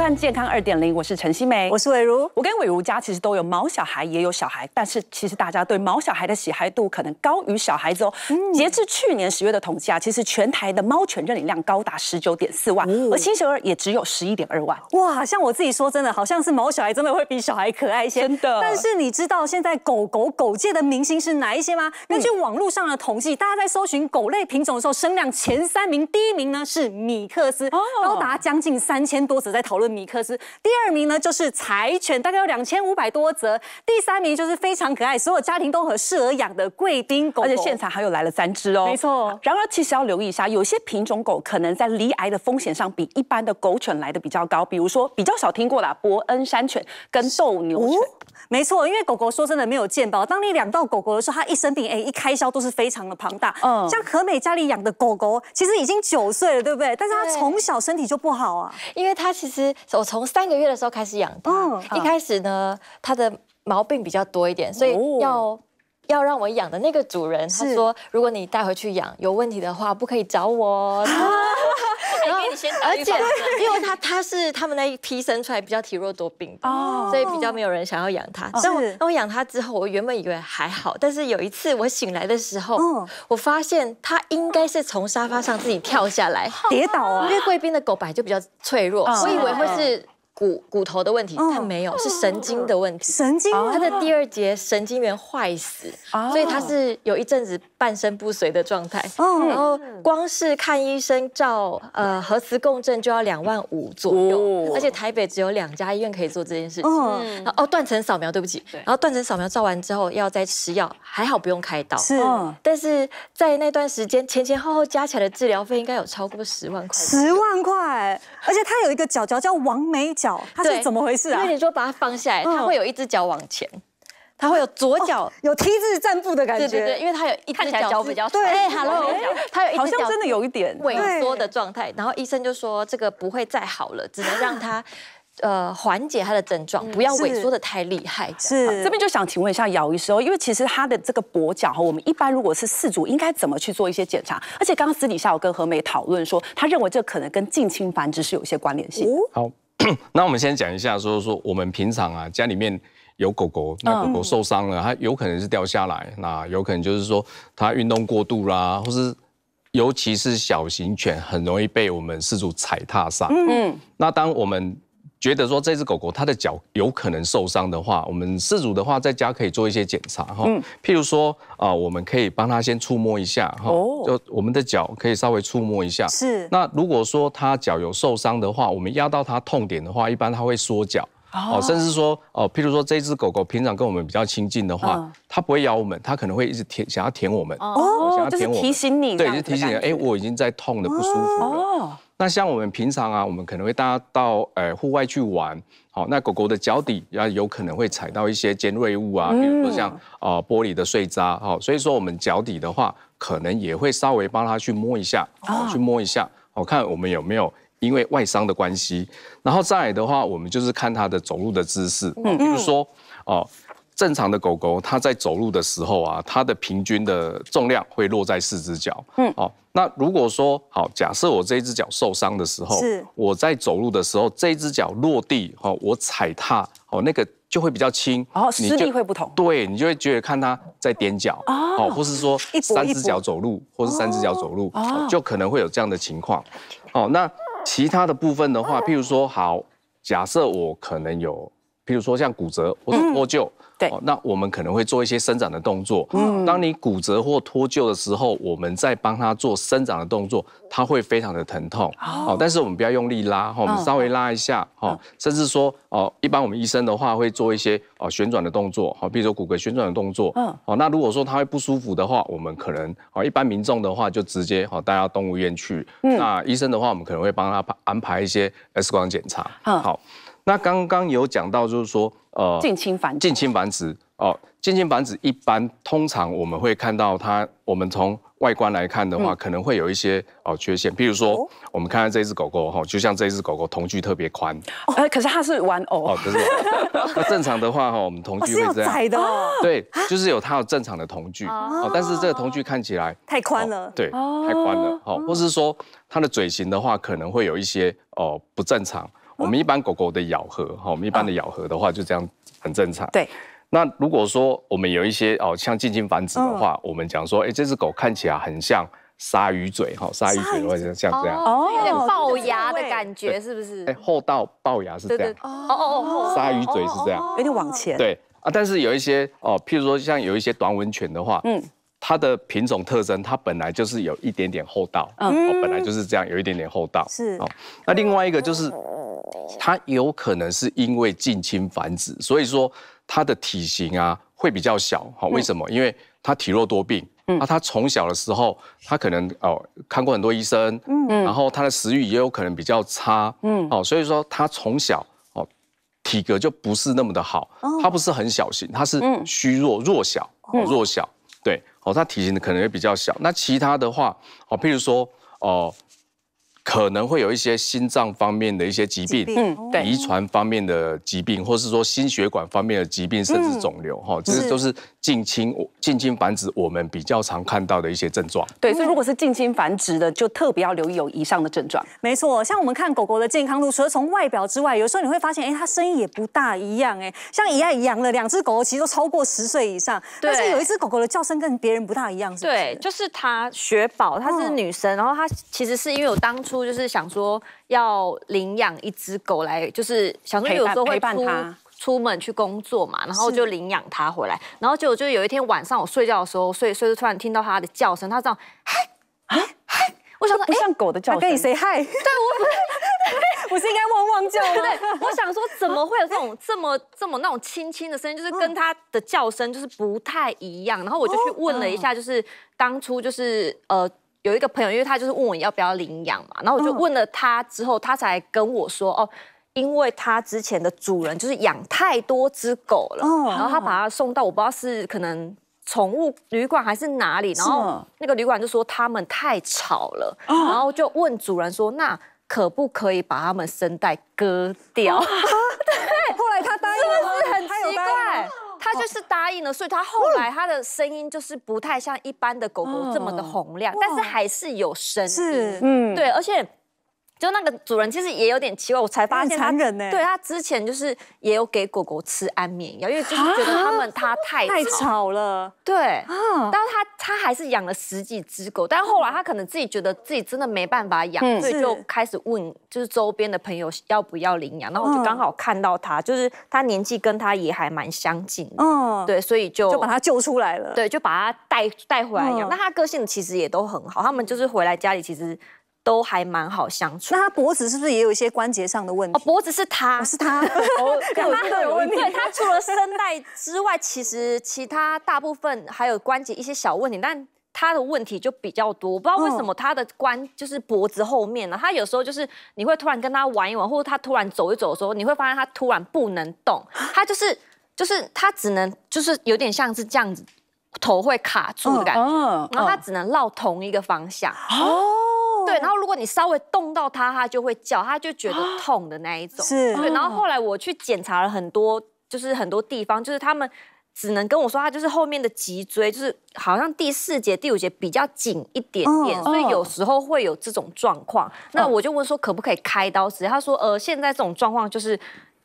看健康二点零，我是陈希美，我是伟如。我跟伟如家其实都有毛小孩，也有小孩，但是其实大家对毛小孩的喜爱度可能高于小孩子哦。截至去年十月的统计啊，其实全台的猫犬认领量高达十九点四万，而星期二也只有十一点二万。哇，像我自己说真的，好像是毛小孩真的会比小孩可爱一些。真的。但是你知道现在狗狗狗界的明星是哪一些吗？根据网络上的统计，大家在搜寻狗类品种的时候，声量前三名，第一名呢是米克斯，哦、高达将近三千多则在讨论。米克斯第二名呢，就是柴犬，大概有两千五百多则；第三名就是非常可爱，所有家庭都很适合养的贵宾狗，而且现场还有来了三只哦。没错，然而其实要留意一下，有些品种狗可能在离癌的风险上比一般的狗犬来的比较高，比如说比较少听过的伯恩山犬跟斗牛犬。没错，因为狗狗说真的没有健保。当你养到狗狗的时候，它一生病，哎，一开销都是非常的庞大。嗯，像可美家里养的狗狗，其实已经九岁了，对不对？但是它从小身体就不好啊，因为它其实我从三个月的时候开始养它，一开始呢，它的毛病比较多一点，所以要。要让我养的那个主人，他说：“如果你带回去养有问题的话，不可以找我。”而且，因为他他是他们那一批生出来比较体弱多病的，所以比较没有人想要养他。但我养他之后，我原本以为还好，但是有一次我醒来的时候，我发现他应该是从沙发上自己跳下来跌倒啊。因为贵宾的狗本来就比较脆弱，我以为会是。骨骨头的问题，他没有，是神经的问题。神经，他的第二节神经元坏死，所以他是有一阵子半身不遂的状态。然后光是看医生照呃核磁共振就要两万五左右，而且台北只有两家医院可以做这件事。情。哦断层扫描，对不起，然后断层扫描照完之后要再吃药，还好不用开刀。是，但是在那段时间前前后后加起来的治疗费应该有超过十万块。十万块。而且他有一个脚脚叫王美脚，他是怎么回事啊？因为你说把它放下来，他会有一只脚往前，他会有左脚有 T 字站步的感觉。对对对，因为他有一只脚比较对。哎，Hello，他有一只脚真的有一点萎缩的状态。然后医生就说这个不会再好了，只能让他。呃，缓解他的症状，不要萎缩的太厉害。是，这边就想请问一下姚医师哦，因为其实他的这个跛脚我们一般如果是四主，应该怎么去做一些检查？而且刚刚私底下我跟何美讨论说，他认为这可能跟近亲繁殖是有些关联性。好，那我们先讲一下，说说我们平常啊，家里面有狗狗，那狗狗受伤了，它有可能是掉下来，那有可能就是说它运动过度啦，或是尤其是小型犬很容易被我们四主踩踏上。嗯，那当我们觉得说这只狗狗它的脚有可能受伤的话，我们饲主的话在家可以做一些检查哈。嗯。譬如说啊，我们可以帮它先触摸一下哈，就我们的脚可以稍微触摸一下。是。那如果说它脚有受伤的话，我们压到它痛点的话，一般它会缩脚。哦。甚至说哦，譬如说这只狗狗平常跟我们比较亲近的话，它不会咬我们，它可能会一直舔，想要舔我们。哦。想要舔我。提醒你。对，就提醒你，哎，我已经在痛的不舒服了。那像我们平常啊，我们可能会带它到呃户外去玩，好，那狗狗的脚底要有可能会踩到一些尖锐物啊，比如说像啊玻璃的碎渣，哈，所以说我们脚底的话，可能也会稍微帮它去摸一下，去摸一下，我看我们有没有因为外伤的关系，然后再来的话，我们就是看它的走路的姿势，比如说哦，正常的狗狗，它在走路的时候啊，它的平均的重量会落在四只脚。嗯，哦，那如果说好，假设我这一只脚受伤的时候，是我在走路的时候，这一只脚落地哈，我踩踏哦，那个就会比较轻，哦，后失力会不同。对，你就会觉得看它在踮脚哦，或是说 三只脚走路，或是三只脚走路，就可能会有这样的情况。哦，那其他的部分的话，譬如说，好，假设我可能有，譬如说像骨折，或者多久？那我们可能会做一些伸展的动作。嗯，当你骨折或脱臼的时候，我们在帮他做伸展的动作，他会非常的疼痛。哦，但是我们不要用力拉哈，我们稍微拉一下哈。甚至说哦，一般我们医生的话会做一些哦旋转的动作哈，比如说骨骼旋转的动作。嗯，哦，那如果说他会不舒服的话，我们可能哦一般民众的话就直接哦带到动物医院去。嗯，那医生的话，我们可能会帮他安排一些 X 光检查。好。那刚刚有讲到，就是说，呃，近亲繁殖，近亲繁殖哦，近亲繁殖一般通常我们会看到它，我们从外观来看的话，可能会有一些哦缺陷。比如说，我们看看这只狗狗哈，就像这只狗狗瞳距特别宽，哦，可是它是玩偶，哦，是 那正常的话哈，我们瞳距会窄的，对，就是有它有正常的瞳距，哦，但是这个瞳距看起来太宽了，对，太宽了，哦，或是说它的嘴型的话，可能会有一些哦不正常。我们一般狗狗的咬合哈，我们一般的咬合的话就这样，很正常。对。那如果说我们有一些哦，像近亲繁殖的话，我们讲说，哎，这只狗看起来很像鲨鱼嘴哈，鲨鱼嘴或者像这样哦，有点龅牙的感觉，是不是？哎，厚道龅牙是这样哦哦，鲨鱼嘴是这样，有点往前。对啊，但是有一些哦，譬如说像有一些短吻犬的话，嗯，它的品种特征，它本来就是有一点点厚道，嗯，本来就是这样，有一点点厚道是哦。那另外一个就是。它有可能是因为近亲繁殖，所以说它的体型啊会比较小哈。为什么？因为它体弱多病啊。它从小的时候，它可能哦看过很多医生，嗯嗯。然后它的食欲也有可能比较差，嗯。哦，所以说它从小哦体格就不是那么的好，它不是很小型，它是虚弱弱小，弱小。对，哦，它体型可能也比较小。那其他的话，哦，譬如说哦。可能会有一些心脏方面的一些疾病，嗯，对，遗传方面的疾病，或是说心血管方面的疾病，甚至肿瘤，哈，其些都是近亲近亲繁殖我们比较常看到的一些症状。对，所以如果是近亲繁殖的，就特别要留意有以上的症状。没错，像我们看狗狗的健康度，除了从外表之外，有时候你会发现，哎，它声音也不大一样，哎，像以一养了两只狗狗，其实都超过十岁以上，但是有一只狗狗的叫声跟别人不大一样，是是对，就是它雪宝，它是女生，然后它其实是因为我当初。就是想说要领养一只狗来，就是想说有时候会它。出门去工作嘛，然后就领养它回来，然后结果就有一天晚上我睡觉的时候，睡睡着突然听到它的叫声，它这样嗨嗨，我想说不像狗的叫声，跟你谁嗨？对我，我是应该汪汪叫对，我想说怎么会有这种这么这么那种轻轻的声音，就是跟它的叫声就是不太一样，然后我就去问了一下，就是当初就是呃。有一个朋友，因为他就是问我要不要领养嘛，然后我就问了他之后，他才跟我说哦，因为他之前的主人就是养太多只狗了，然后他把它送到我不知道是可能宠物旅馆还是哪里，然后那个旅馆就说他们太吵了，然后就问主人说那可不可以把他们声带割掉？对，后来他答应了，很奇怪。他就是答应了，所以他后来他的声音就是不太像一般的狗狗这么的洪亮，但是还是有声音，嗯，对，而且。就那个主人其实也有点奇怪，我才发现残忍呢。对他之前就是也有给狗狗吃安眠药，因为就是觉得它们它太吵了。对，啊，但是他他还是养了十几只狗，但是后来他可能自己觉得自己真的没办法养，所以就开始问就是周边的朋友要不要领养，然后就刚好看到他，就是他年纪跟他也还蛮相近，嗯，对，所以就就把他救出来了，对，就把他带带回来养。那他个性其实也都很好，他们就是回来家里其实。都还蛮好相处。那他脖子是不是也有一些关节上的问题？脖子是他，是他，他都有问题。他除了声带之外，其实其他大部分还有关节一些小问题，但他的问题就比较多。不知道为什么他的关就是脖子后面呢？他有时候就是你会突然跟他玩一玩，或者他突然走一走的时候，你会发现他突然不能动，他就是就是他只能就是有点像是这样子，头会卡住的感觉，然后他只能绕同一个方向。哦。对，然后如果你稍微动到它，它就会叫，它就觉得 痛的那一种。是，然后后来我去检查了很多，就是很多地方，就是他们只能跟我说，它就是后面的脊椎，就是好像第四节、第五节比较紧一点点，所以有时候会有这种状况。那我就问说，可不可以开刀接他说，呃，现在这种状况就是。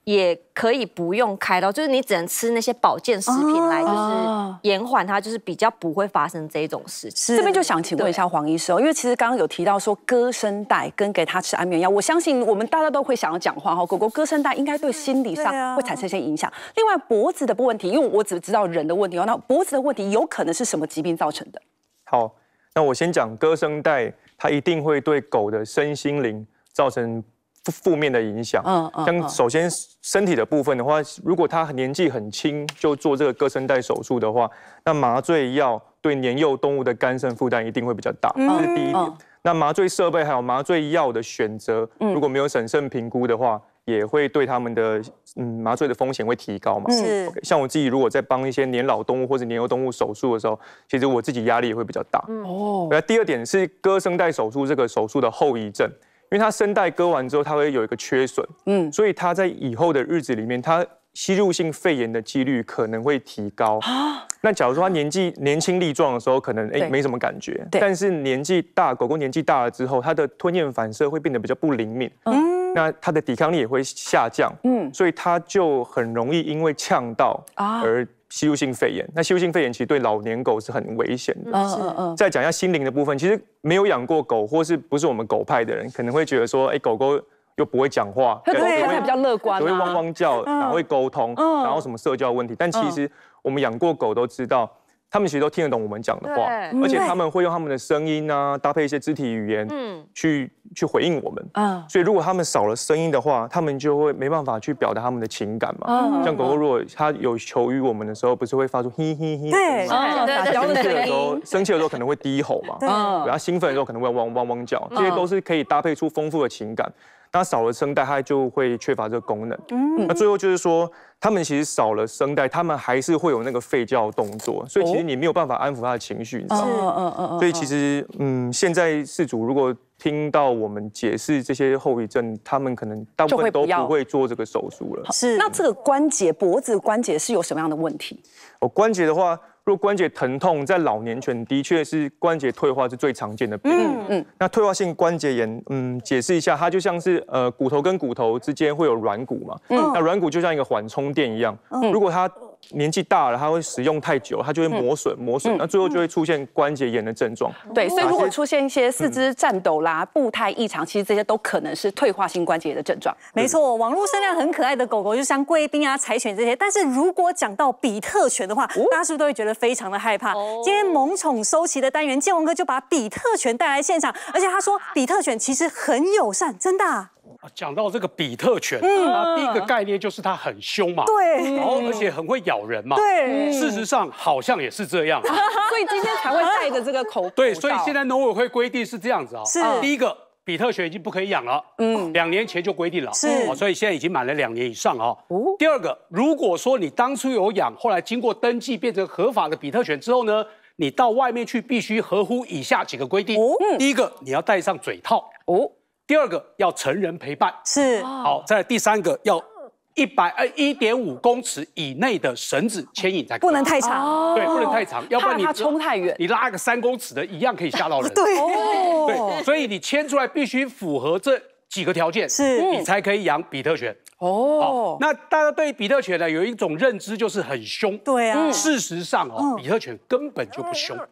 也可以不用开刀，就是你只能吃那些保健食品来，就是延缓它，就是比较不会发生这一种事情。这边就想请问一下黄医生因为其实刚刚有提到说割声带跟给它吃安眠药，我相信我们大家都会想要讲话哈，狗狗割声带应该对心理上会产生一些影响。另外脖子的问题，因为我只知道人的问题哦，那脖子的问题有可能是什么疾病造成的？好，那我先讲割声带，它一定会对狗的身心灵造成。负面的影响，嗯，像首先身体的部分的话，如果他年纪很轻就做这个割声带手术的话，那麻醉药对年幼动物的肝肾负担一定会比较大，这是第一点。那麻醉设备还有麻醉药的选择，如果没有审慎评估的话，也会对他们的嗯麻醉的风险会提高嘛。是。像我自己如果在帮一些年老动物或者年幼动物手术的时候，其实我自己压力也会比较大。哦。那第二点是割声带手术这个手术的后遗症。因为它声带割完之后，它会有一个缺损，嗯，所以它在以后的日子里面，它吸入性肺炎的几率可能会提高。啊，那假如说它年纪年轻力壮的时候，可能哎没什么感觉，但是年纪大，狗狗年纪大了之后，它的吞咽反射会变得比较不灵敏，嗯，那它的抵抗力也会下降，嗯，所以它就很容易因为呛到啊而。吸入性肺炎，那吸入性肺炎其实对老年狗是很危险的。嗯嗯嗯。再讲一下心灵的部分，其实没有养过狗或是不是我们狗派的人，可能会觉得说，哎，狗狗又不会讲话，可能看比较乐观，只会汪汪叫，后会沟通，然后什么社交问题。但其实我们养过狗都知道。他们其实都听得懂我们讲的话，而且他们会用他们的声音啊，搭配一些肢体语言，嗯，去去回应我们。嗯，所以如果他们少了声音的话，他们就会没办法去表达他们的情感嘛。像狗狗，如果它有求于我们的时候，不是会发出嘿嘿嘿？对，生气的时候，生气的时候可能会低吼嘛。然后兴奋的时候可能会汪汪汪叫，这些都是可以搭配出丰富的情感。那少了声带，它就会缺乏这个功能。嗯，那最后就是说，他们其实少了声带，他们还是会有那个吠叫动作，所以其实你没有办法安抚他的情绪，你知道吗？所以其实，嗯，现在事主如果听到我们解释这些后遗症，他们可能大部分都不会做这个手术了。是，那这个关节、脖子关节是有什么样的问题？哦，关节的话。若关节疼痛在老年群，的确是关节退化是最常见的病。嗯嗯，那退化性关节炎，嗯，解释一下，它就像是呃骨头跟骨头之间会有软骨嘛。嗯，那软骨就像一个缓冲垫一样。如果它年纪大了，它会使用太久，它就会磨损磨损，那最后就会出现关节炎的症状。对，所以如果出现一些四肢颤抖啦、步态异常，其实这些都可能是退化性关节的症状。没错，网络上量很可爱的狗狗，就像贵宾啊、柴犬这些，但是如果讲到比特犬的话，大家是不是都会觉得非常的害怕。今天萌宠收集的单元，健文哥就把比特犬带来现场，而且他说比特犬其实很友善，真的。讲到这个比特犬，第一个概念就是它很凶嘛，对，然后而且很会咬人嘛，对。事实上好像也是这样，所以今天才会戴着这个口罩。对，所以现在农委会规定是这样子啊，是第一个，比特犬已经不可以养了，嗯，两年前就规定了，是所以现在已经满了两年以上啊。第二个，如果说你当初有养，后来经过登记变成合法的比特犬之后呢，你到外面去必须合乎以下几个规定。第一个，你要戴上嘴套。哦。第二个要成人陪伴，是好。再来第三个要一百呃一点五公尺以内的绳子牵引才，可以，不能太长，对，不能太长，要不然你冲太远，你拉个三公尺的一样可以吓到人，对，对，所以你牵出来必须符合这。几个条件是你才可以养比特犬哦。那大家对比特犬呢有一种认知就是很凶，对啊。事实上比特犬根本就不凶啊。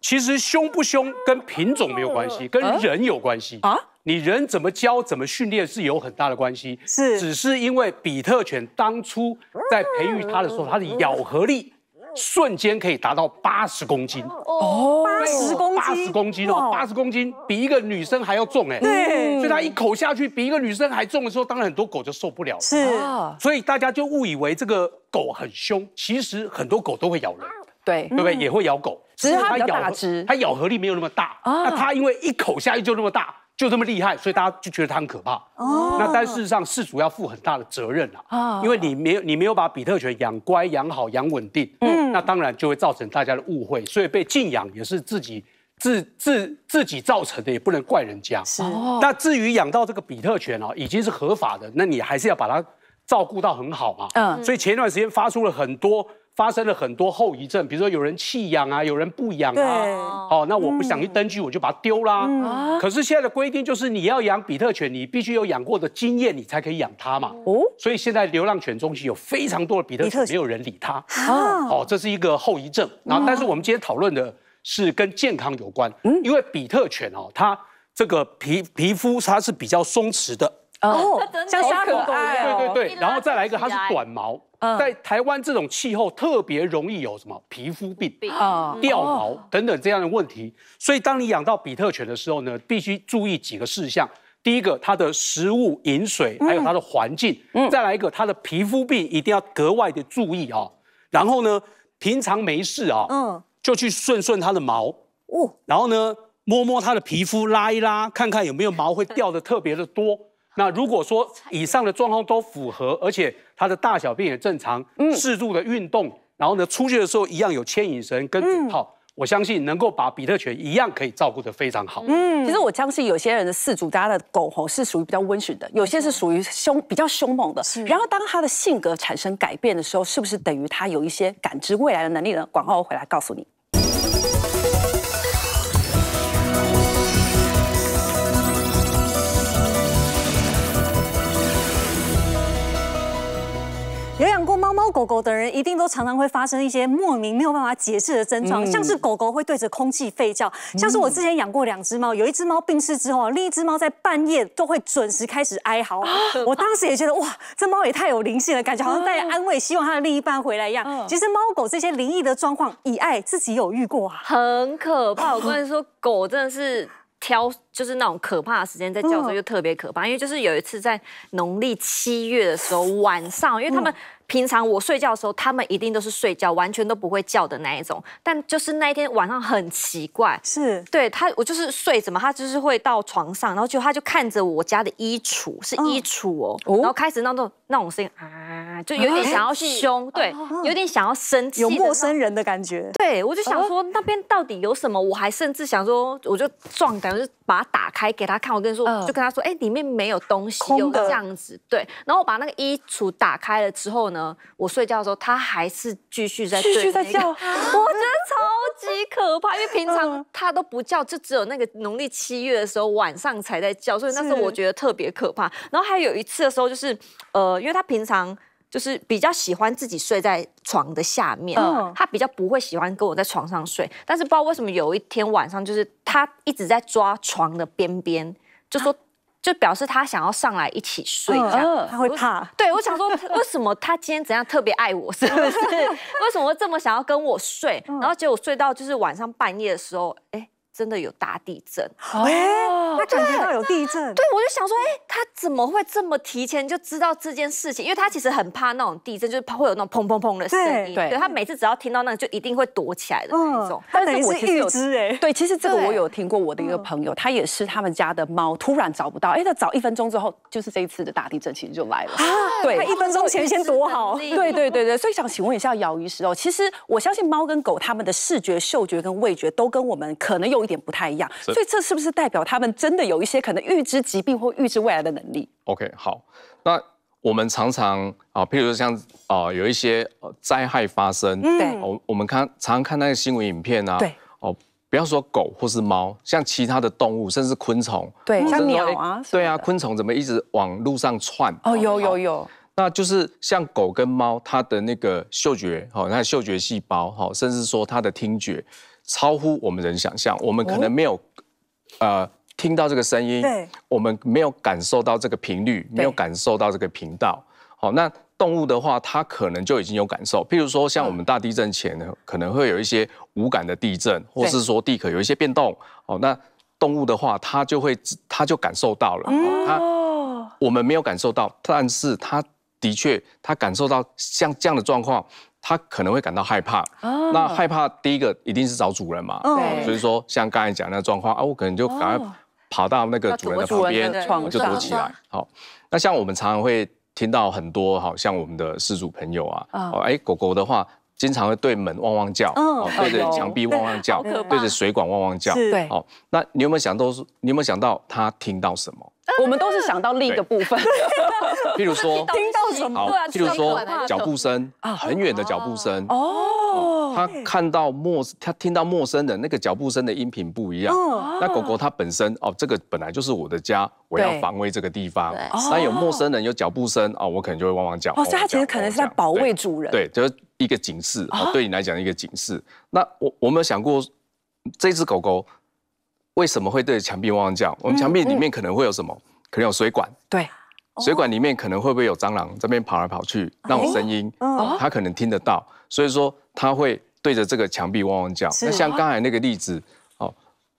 其实凶不凶跟品种没有关系，跟人有关系啊。你人怎么教、怎么训练是有很大的关系。是，只是因为比特犬当初在培育它的时候，它的咬合力。瞬间可以达到八十公斤哦，八十公斤，八十公斤哦，八十公斤比一个女生还要重哎，对，所以他一口下去比一个女生还重的时候，当然很多狗就受不了，是所以大家就误以为这个狗很凶，其实很多狗都会咬人，对，对不对？也会咬狗，只是它咬，它咬合力没有那么大啊，那它因为一口下去就那么大。就这么厉害，所以大家就觉得它很可怕哦。那但事实上，事主要负很大的责任啊，因为你没你没有把比特犬养乖、养好、养稳定，嗯，那当然就会造成大家的误会，所以被禁养也是自己自自自己造成的，也不能怪人家。是哦。那至于养到这个比特犬啊，已经是合法的，那你还是要把它照顾到很好嘛。嗯。所以前一段时间发出了很多。发生了很多后遗症，比如说有人弃养啊，有人不养啊。哦，那我不想去登记，我就把它丢啦。可是现在的规定就是你要养比特犬，你必须有养过的经验，你才可以养它嘛。哦，所以现在流浪犬中心有非常多的比特犬，没有人理它。啊，好，这是一个后遗症。然后，但是我们今天讨论的是跟健康有关。嗯，因为比特犬哦，它这个皮皮肤它是比较松弛的。哦，像小狗狗，对对对，然后再来一个，它是短毛。在台湾这种气候特别容易有什么皮肤病啊、掉毛等等这样的问题，所以当你养到比特犬的时候呢，必须注意几个事项。第一个，它的食物、饮水，还有它的环境；再来一个，它的皮肤病一定要格外的注意啊。然后呢，平常没事啊，嗯，就去顺顺它的毛，哦，然后呢，摸摸它的皮肤，拉一拉，看看有没有毛会掉的特别的多。那如果说以上的状况都符合，而且它的大小便也正常，适度的运动，然后呢出去的时候一样有牵引绳跟好，我相信能够把比特犬一样可以照顾的非常好。嗯，其实我相信有些人的饲主家的狗吼是属于比较温驯的，有些是属于凶比较凶猛的。是，然后当它的性格产生改变的时候，是不是等于它有一些感知未来的能力呢？广告回来告诉你。狗狗的人一定都常常会发生一些莫名没有办法解释的症状，像是狗狗会对着空气吠叫，像是我之前养过两只猫，有一只猫病逝之后，另一只猫在半夜都会准时开始哀嚎，我当时也觉得哇，这猫也太有灵性了，感觉好像在安慰，希望它的另一半回来一样。其实猫狗这些灵异的状况，以爱自己有遇过啊，很可怕。我跟才说狗真的是挑。就是那种可怕的时间，在教室就又特别可怕，因为就是有一次在农历七月的时候晚上，因为他们平常我睡觉的时候，他们一定都是睡觉，完全都不会叫的那一种。但就是那一天晚上很奇怪，是对他，我就是睡什么，他就是会到床上，然后就他就看着我家的衣橱，是衣橱哦，然后开始那种那种声音啊，就有点想要凶，对，有点想要生气，有陌生人的感觉。对我就想说那边到底有什么，我还甚至想说，我就撞，感觉就。把它打开给他看，我跟你说，就跟他说，哎，里面没有东西，有这样子，对。然后我把那个衣橱打开了之后呢，我睡觉的时候，他还是继续在叫，我觉得超级可怕，因为平常他都不叫，就只有那个农历七月的时候晚上才在叫，所以那时候我觉得特别可怕。然后还有一次的时候，就是呃，因为他平常。就是比较喜欢自己睡在床的下面，他比较不会喜欢跟我在床上睡。但是不知道为什么有一天晚上，就是他一直在抓床的边边，就说，就表示他想要上来一起睡，这样他会怕。对，我想说为什么他今天怎样特别爱我，是不是？为什么这么想要跟我睡？然后结果睡到就是晚上半夜的时候，哎。真的有大地震，哎，他真的到有地震。对，我就想说，哎，他怎么会这么提前就知道这件事情？因为他其实很怕那种地震，就是怕会有那种砰砰砰的声音。对，他每次只要听到那个，就一定会躲起来的那种。但是我其实有哎，对，其实这个我有听过，我的一个朋友，他也是他们家的猫，突然找不到，哎，他找一分钟之后，就是这一次的大地震其实就来了。啊，对，他一分钟前先躲好。对对对对，所以想请问一下，姚鱼师哦，其实我相信猫跟狗它们的视觉、嗅觉跟味觉都跟我们可能有。点不太一样，所以这是不是代表他们真的有一些可能预知疾病或预知未来的能力？OK，好，那我们常常啊，譬如像啊，有一些灾害发生，对，我我们看常常看那个新闻影片啊，对，哦，不要说狗或是猫，像其他的动物，甚至昆虫，对，像鸟啊，对啊，昆虫怎么一直往路上窜？哦，有有有，那就是像狗跟猫，它的那个嗅觉，好，那嗅觉细胞，好，甚至说它的听觉。超乎我们人想象，我们可能没有，呃，听到这个声音，我们没有感受到这个频率，没有感受到这个频道。好，那动物的话，它可能就已经有感受。譬如说，像我们大地震前，可能会有一些无感的地震，或是说地壳有一些变动。哦，那动物的话，它就会它就感受到了。哦，我们没有感受到，但是它的确它感受到像这样的状况。它可能会感到害怕，那害怕第一个一定是找主人嘛，所以说像刚才讲那状况啊，我可能就赶快跑到那个主人旁边，我就躲起来。好，那像我们常常会听到很多，好像我们的事主朋友啊，哦、哎，狗狗的话经常会对门汪汪叫，哦、对着墙壁汪汪叫，对着水管汪汪叫，对，好，那你有没有想到是？你有没有想到它听到什么？我们都是想到另一个部分，譬如说听到什么？譬如说脚步声啊，很远的脚步声。哦，他看到陌，他听到陌生人那个脚步声的音频不一样。那狗狗它本身哦，这个本来就是我的家，我要防卫这个地方。那有陌生人有脚步声啊，我可能就会汪汪叫。哦，所以它其实可能是在保卫主人。对，就是一个警示，对你来讲一个警示。那我我们有想过这只狗狗？为什么会对墙壁汪汪叫？我们墙壁里面可能会有什么？可能有水管。对，水管里面可能会不会有蟑螂这边跑来跑去，那种声音，它可能听得到，所以说它会对着这个墙壁汪汪叫。那像刚才那个例子，哦，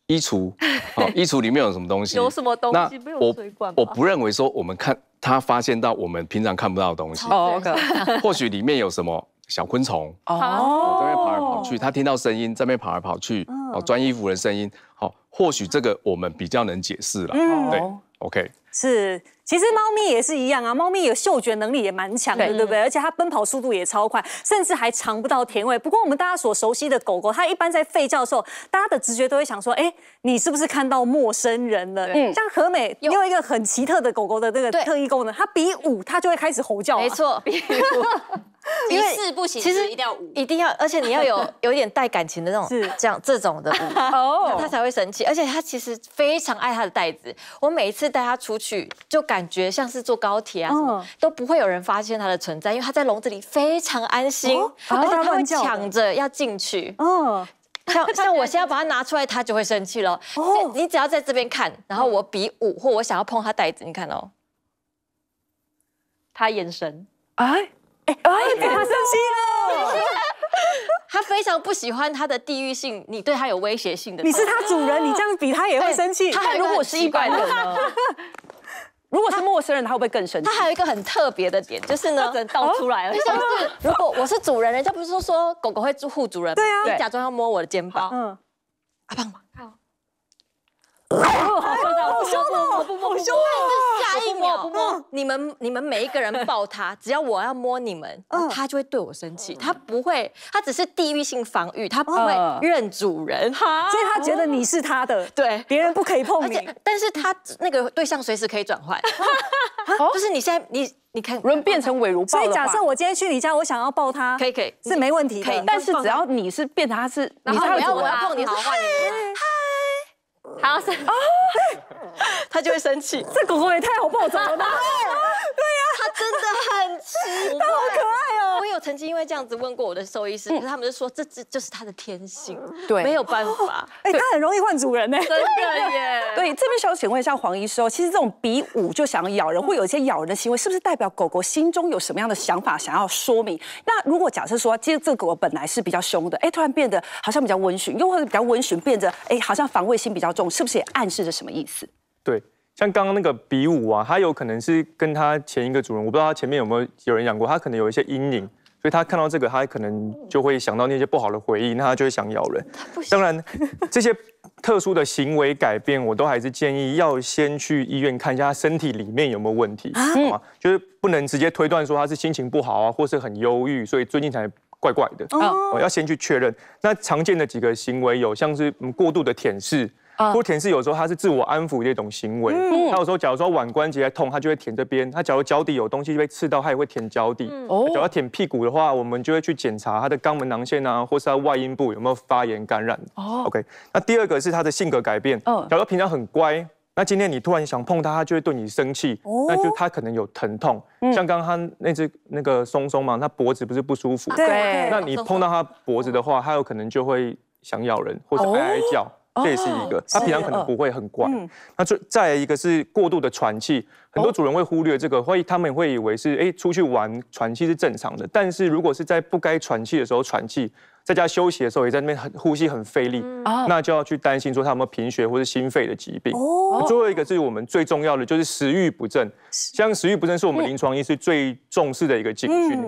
衣橱，哦，衣橱里面有什么东西？有什么东西？那我我不认为说我们看它发现到我们平常看不到的东西。或许里面有什么？小昆虫，哦，这边跑来跑去，它听到声音，这边跑来跑去，哦，穿衣服的声音，好，或许这个我们比较能解释了，对，OK，是，其实猫咪也是一样啊，猫咪有嗅觉能力也蛮强的，对不对？而且它奔跑速度也超快，甚至还尝不到甜味。不过我们大家所熟悉的狗狗，它一般在吠叫的时候，大家的直觉都会想说，哎，你是不是看到陌生人了？嗯，像和美有一个很奇特的狗狗的那个特异功能，它比武，它就会开始吼叫，没错，比武。一次不行，其实一定要一定要，而且你要有 有一点带感情的那种，是这样这种的舞，哦，他才会生气。而且他其实非常爱他的袋子，我每一次带他出去，就感觉像是坐高铁啊，都不会有人发现他的存在，因为他在笼子里非常安心，而且他会抢着要进去。哦，像像我现在把它拿出来，他就会生气了。哦，你只要在这边看，然后我比五或我想要碰他袋子，你看哦，他眼神，哎。哎，他生气了，他非常不喜欢他的地域性。你对他有威胁性的，你是他主人，你这样比他也会生气。他如果是一般人，如果是陌生人，他会不会更生气？他还有一个很特别的点，就是呢，倒出来了。就是如果我是主人，人家不是说狗狗会护主人吗？对啊，假装要摸我的肩膀。嗯，阿胖。好凶哦！好凶哦！摸，我摸，下一秒，不摸，你们，你们每一个人抱他，只要我要摸你们，他就会对我生气，他不会，他只是地域性防御，他不会认主人，所以他觉得你是他的，对，别人不可以碰。而且，但是他那个对象随时可以转换，就是你现在，你你看，人变成伟如抱。所以假设我今天去你家，我想要抱他，可以，可以，是没问题，可以。但是只要你是变成他是，然后我要，我要碰你，好。他生啊，他就会生气。这狗狗也太好暴躁了，对。他真的很吃，它好可爱哦！我有曾经因为这样子问过我的兽医师，他们就说这只就是它的天性，对，没有办法。哎，它很容易换主人呢，真的耶！对，这边想请问，一下黄医师，哦，其实这种比武就想咬人，会有一些咬人的行为，是不是代表狗狗心中有什么样的想法想要说明？那如果假设说，其实这狗本来是比较凶的，哎，突然变得好像比较温驯，又或者比较温驯，变得哎好像防卫心比较重，是不是也暗示着什么意思？对。像刚刚那个比武啊，它有可能是跟它前一个主人，我不知道它前面有没有有人养过，它可能有一些阴影，所以它看到这个，它可能就会想到那些不好的回忆，那它就会想咬人。当然，这些特殊的行为改变，我都还是建议要先去医院看一下，他身体里面有没有问题，好吗？就是不能直接推断说它是心情不好啊，或是很忧郁，所以最近才怪怪的。哦，要先去确认。那常见的几个行为有像是过度的舔舐。不舔是有时候他是自我安抚的一种行为，他有时候假如说腕关节痛，他就会舔这边；他假如脚底有东西就被刺到，他也会舔脚底。哦，只要舔屁股的话，我们就会去检查他的肛门囊腺啊，或是他外阴部有没有发炎感染。哦，OK。那第二个是他的性格改变，假如平常很乖，那今天你突然想碰他，他就会对你生气。哦，那就他可能有疼痛。嗯，像刚刚那只那个松松嘛，他脖子不是不舒服？对，那你碰到他脖子的话，他有可能就会想咬人或者哀哀叫。这也是一个，它平常可能不会很怪。那再再一个是过度的喘气，很多主人会忽略这个，会他们会以为是哎出去玩喘气是正常的。但是如果是在不该喘气的时候喘气，在家休息的时候也在那边很呼吸很费力，那就要去担心说他有没有贫血或是心肺的疾病。哦，最后一个是我们最重要的就是食欲不振，像食欲不振是我们临床医师最重视的一个警讯。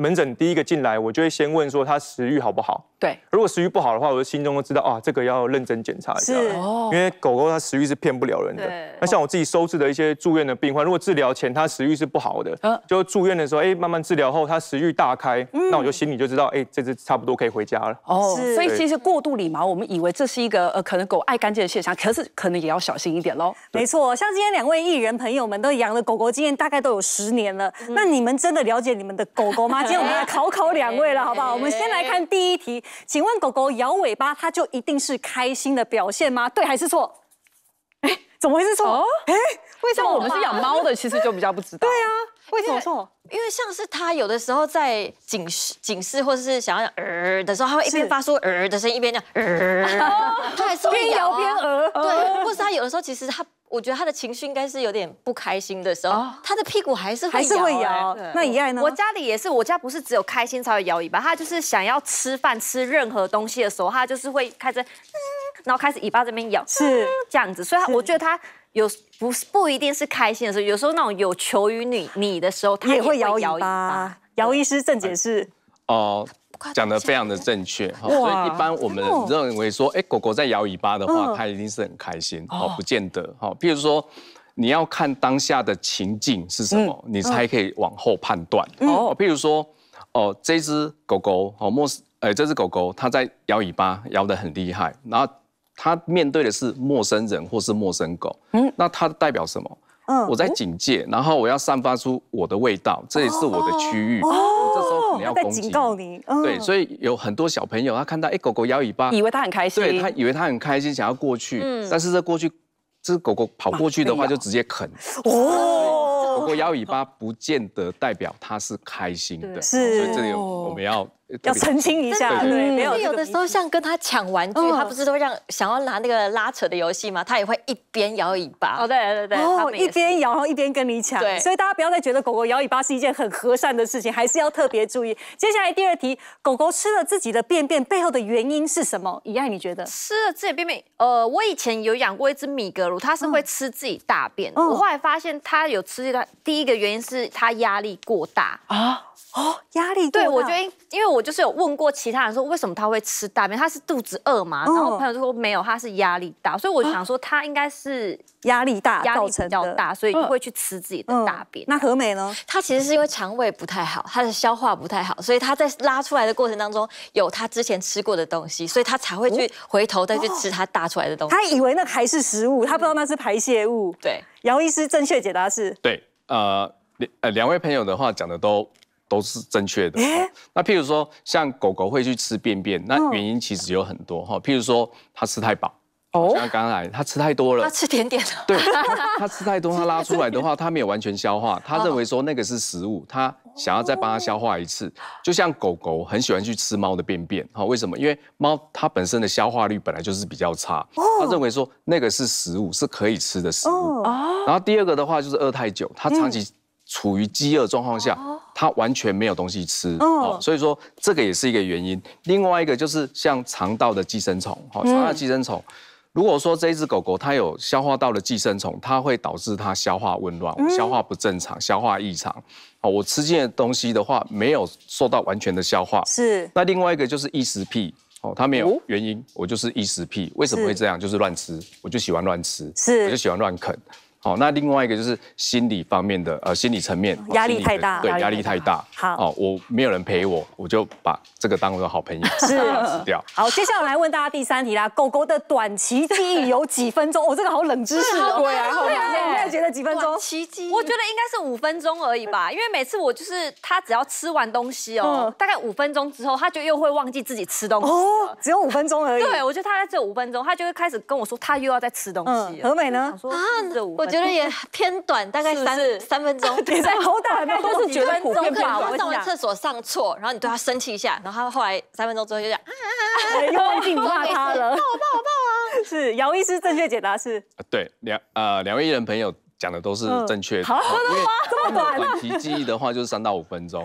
门诊第一个进来，我就会先问说他食欲好不好。对，如果食欲不好的话，我就心中都知道啊，这个要认真检查一下。因为狗狗它食欲是骗不了人的。那像我自己收治的一些住院的病患，如果治疗前他食欲是不好的，就住院的时候，哎，慢慢治疗后他食欲大开，那我就心里就知道，哎，这只差不多可以回家了。哦，所以其实过度理毛，我们以为这是一个呃可能狗爱干净的现象，可是可能也要小心一点喽。没错，像今天两位艺人朋友们都养了狗狗，经验大概都有十年了，那你们真的了解你们的狗狗吗？我们来考考两位了，好不好？我们先来看第一题，请问狗狗摇尾巴，它就一定是开心的表现吗？对还是错？哎，怎么会是错？哎，为什么我们是养猫的，其实就比较不知道。对啊，为什么错？因为像是它有的时候在警示、警示或者是想要呃的时候，它会一边发出呃的声音，一边这样呃，它还是边摇边呃。对，或是它有的时候其实它。我觉得他的情绪应该是有点不开心的时候，他的屁股还是还是会摇。那乙爱呢？我家里也是，我家不是只有开心才会摇尾巴，他就是想要吃饭、吃任何东西的时候，他就是会开始，然后开始尾巴这边摇，是这样子。所以我觉得他有不是不一定是开心的时候，有时候那种有求于你你的时候，他也会摇尾巴。摇医师正解是哦。讲得非常的正确，所以一般我们认为说，哎，狗狗在摇尾巴的话，它一定是很开心，哦，不见得，哈。譬如说，你要看当下的情境是什么，你才可以往后判断。哦，譬如说，哦，这只狗狗，哦，陌生，哎，这只狗狗它在摇尾巴，摇得很厉害，然后它面对的是陌生人或是陌生狗，嗯，那它代表什么？嗯，我在警戒，然后我要散发出我的味道，这里是我的区域。要在警告你，对，所以有很多小朋友，他看到哎，狗狗摇尾巴，以为他很开心，对他以为他很开心，想要过去，但是这过去，这狗狗跑过去的话，就直接啃。哦，狗狗摇尾巴不见得代表它是开心的，是，这里我们要。要澄清一下，对，因为有的时候像跟他抢玩具，他不是都让想要拿那个拉扯的游戏吗？他也会一边摇尾巴。哦，对对对。哦，一边摇，然后一边跟你抢。对，所以大家不要再觉得狗狗摇尾巴是一件很和善的事情，还是要特别注意。接下来第二题，狗狗吃了自己的便便，背后的原因是什么？一样，你觉得吃了自己便便？呃，我以前有养过一只米格鲁，它是会吃自己大便。我后来发现它有吃它，第一个原因是它压力过大啊。哦，压力对，我觉得因为我就是有问过其他人说，为什么他会吃大便？他是肚子饿嘛？然后朋友就说没有，他是压力大。所以我想说，他应该是压力大，压力比较大，所以会去吃自己的大便。那何美呢？他其实是因为肠胃不太好，他的消化不太好，所以他在拉出来的过程当中有他之前吃过的东西，所以他才会去回头再去吃他大出来的东西。他以为那还是食物，他不知道那是排泄物。对，姚医师正确解答是。对，呃，呃，两位朋友的话讲的都。都是正确的。那譬如说，像狗狗会去吃便便，那原因其实有很多哈。譬如说，它吃太饱，像刚才它吃太多了，它吃甜点。对，它吃太多，它拉出来的 话，它没有完全消化，它认为说那个是食物，它想要再帮它消化一次。就像狗狗很喜欢去吃猫的便便，哈，为什么？因为猫它本身的消化率本来就是比较差，它认为说那个是食物，是可以吃的食物。然后第二个的话就是饿太久，它长期。处于饥饿状况下，它完全没有东西吃，哦，所以说这个也是一个原因。另外一个就是像肠道的寄生虫，哈，肠道寄生虫，如果说这一只狗狗它有消化道的寄生虫，它会导致它消化紊乱，消化不正常，消化异常，哦，我吃进的东西的话没有受到完全的消化，是。那另外一个就是异食癖，哦，它没有原因，我就是异食癖，为什么会这样？就是乱吃，我就喜欢乱吃，是，我就喜欢乱啃。哦，那另外一个就是心理方面的，呃，心理层面压力太大，对压力太大。好，我没有人陪我，我就把这个当做好朋友，吃掉。好，接下来来问大家第三题啦。狗狗的短期记忆有几分钟？哦，这个好冷知识哦。对啊，对啊，有没有觉得几分钟？奇迹？我觉得应该是五分钟而已吧，因为每次我就是它只要吃完东西哦，大概五分钟之后，它就又会忘记自己吃东西哦，只有五分钟而已。对，我觉得它在这五分钟，它就会开始跟我说它又要再吃东西。何美呢？啊，这五。觉得也偏短，大概三三分钟，在 好那都是九分钟。吧。我上完厕所上错，然后你对他生气一下，然后他后来三分钟之后就讲，有点怕他了，抱抱抱啊！是姚医师正确解答是，对两呃两位艺人朋友讲的都是正确的，真的吗？这么短的，短期记忆的话就是三到五分钟。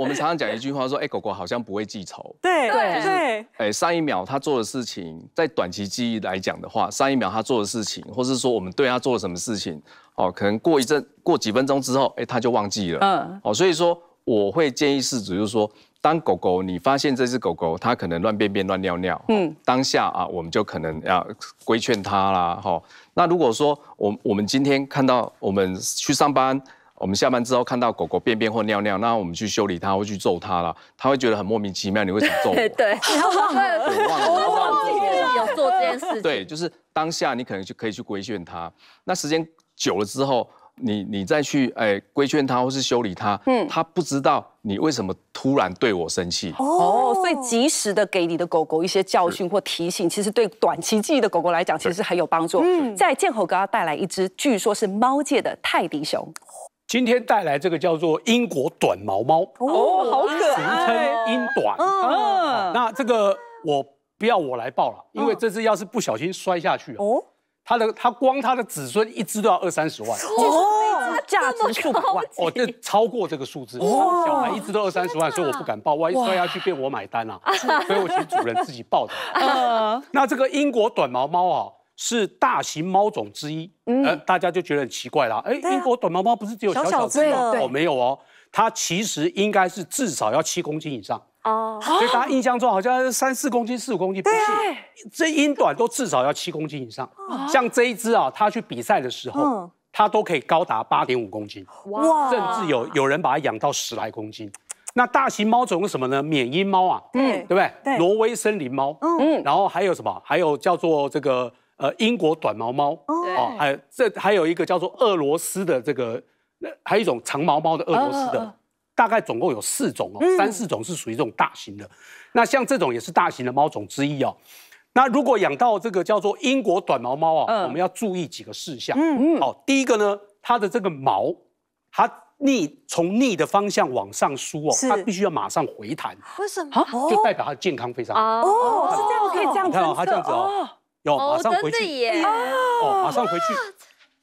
我们常常讲一句话，说：“哎，狗狗好像不会记仇。”对对，就是哎，上一秒它做的事情，在短期记忆来讲的话，上一秒它做的事情，或是说我们对它做了什么事情，哦，可能过一阵、过几分钟之后，哎，它就忘记了。嗯。哦，所以说我会建议事主，就是说，当狗狗你发现这只狗狗它可能乱便便、乱尿尿，嗯，当下啊，我们就可能要规劝它啦，哈。那如果说我我们今天看到我们去上班。我们下班之后看到狗狗便便或尿尿，那我们去修理它或去揍它了，它会觉得很莫名其妙，你为什么揍我？对，忘了，忘了有做这件事情。对，就是当下你可能就可以去规劝它。那时间久了之后，你你再去哎规劝它或是修理它，嗯，它不知道你为什么突然对我生气。哦，所以及时的给你的狗狗一些教训或提醒，其实对短期记忆的狗狗来讲，其实是很有帮助。嗯，在建吼哥要带来一只，据说是猫界的泰迪熊。今天带来这个叫做英国短毛猫哦，好可爱，俗称英短。嗯，那这个我不要我来抱了，因为这只要是不小心摔下去哦，它的它光它的子孙一只都要二三十万哦，价值百万哦，这超过这个数字小孩一只都二三十万，所以我不敢抱，万一摔下去被我买单了，所以我请主人自己抱它。那这个英国短毛猫啊。是大型猫种之一，嗯，大家就觉得很奇怪啦。哎，英国短毛猫不是只有小小只吗？哦，没有哦，它其实应该是至少要七公斤以上哦，所以大家印象中好像三四公斤、四五公斤，不是？这英短都至少要七公斤以上。像这一只啊，它去比赛的时候，它都可以高达八点五公斤，哇！甚至有有人把它养到十来公斤。那大型猫种是什么呢？缅因猫啊，对不对？对，挪威森林猫，嗯，然后还有什么？还有叫做这个。呃，英国短毛猫哦，还这还有一个叫做俄罗斯的这个，那还有一种长毛猫的俄罗斯的，大概总共有四种哦，三四种是属于这种大型的。那像这种也是大型的猫种之一哦。那如果养到这个叫做英国短毛猫啊，我们要注意几个事项。嗯嗯。好，第一个呢，它的这个毛，它逆从逆的方向往上梳哦，它必须要马上回弹。为什么？就代表它健康非常。好。哦，是这样可以这样你看哦，它这样子哦。要马上回去耶！哦，马上回去。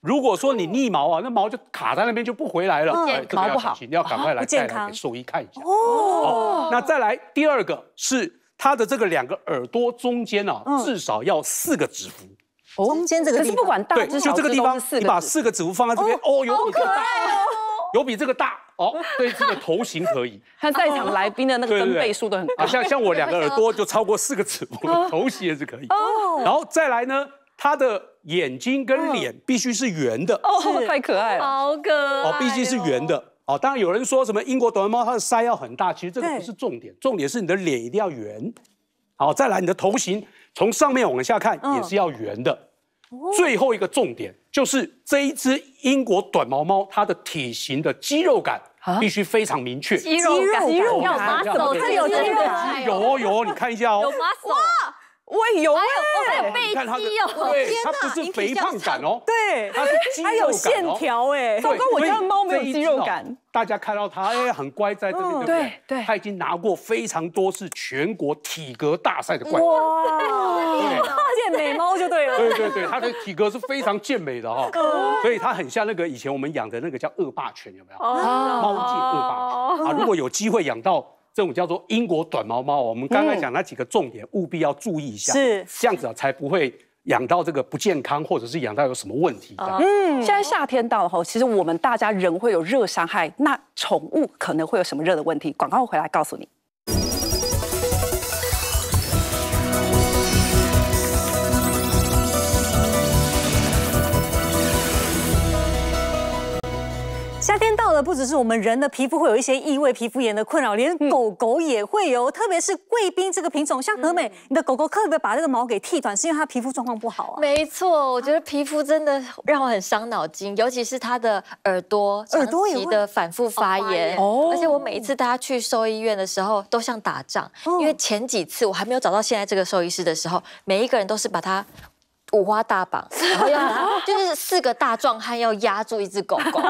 如果说你逆毛啊，那毛就卡在那边就不回来了，哎、毛不好，你要赶快来带给兽医看一下。哦，那再来第二个是它的这个两个耳朵中间呢，至少要四个指腹。中间这个地方，对，就这个地方，你把四个指腹放在这边，哦，有好可爱哦。有比这个大哦，对这个头型可以。看 在场来宾的那个倍数都很。像像我两个耳朵就超过四个指，我 的头型也是可以。哦。然后再来呢，它的眼睛跟脸必须是圆的。哦，太可爱了，好可爱。哦，必须是圆的。哦，当然有人说什么英国短毛猫，它的腮要很大，其实这个不是重点，重点是你的脸一定要圆。好，再来你的头型，从上面往下看也是要圆的。最后一个重点就是这一只英国短毛猫，它的体型的肌肉感必须非常明确，肌肉感，肌肉感，它有肌肉有哦有哦，你看一下哦，有马索。我有，我有，还有背肌哦，天呐，已肥胖感哦，对，它是还有线条哎，糟糕，我家的猫没有肌肉感。大家看到它哎，很乖，在这边，对不对？它已经拿过非常多次全国体格大赛的冠军。哇，健美猫就对了。对对对，它的体格是非常健美的哈，所以它很像那个以前我们养的那个叫恶霸犬，有没有？猫界恶霸啊，如果有机会养到。这种叫做英国短毛猫，我们刚刚讲那几个重点，务必要注意一下，是这样子啊，才不会养到这个不健康，或者是养到有什么问题。嗯，现在夏天到了后，其实我们大家人会有热伤害，那宠物可能会有什么热的问题？广告会回来告诉你。不只是我们人的皮肤会有一些异味、皮肤炎的困扰，连狗狗也会有。特别是贵宾这个品种，像德美，你的狗狗特别把这个毛给剃短，是因为它皮肤状况不好啊。没错，我觉得皮肤真的让我很伤脑筋，尤其是它的耳朵，耳朵会的反复发炎。哦，而且我每一次带它去兽医院的时候，都像打仗，因为前几次我还没有找到现在这个兽医师的时候，每一个人都是把它。五花大绑，然后要就是四个大壮汉要压住一只狗狗，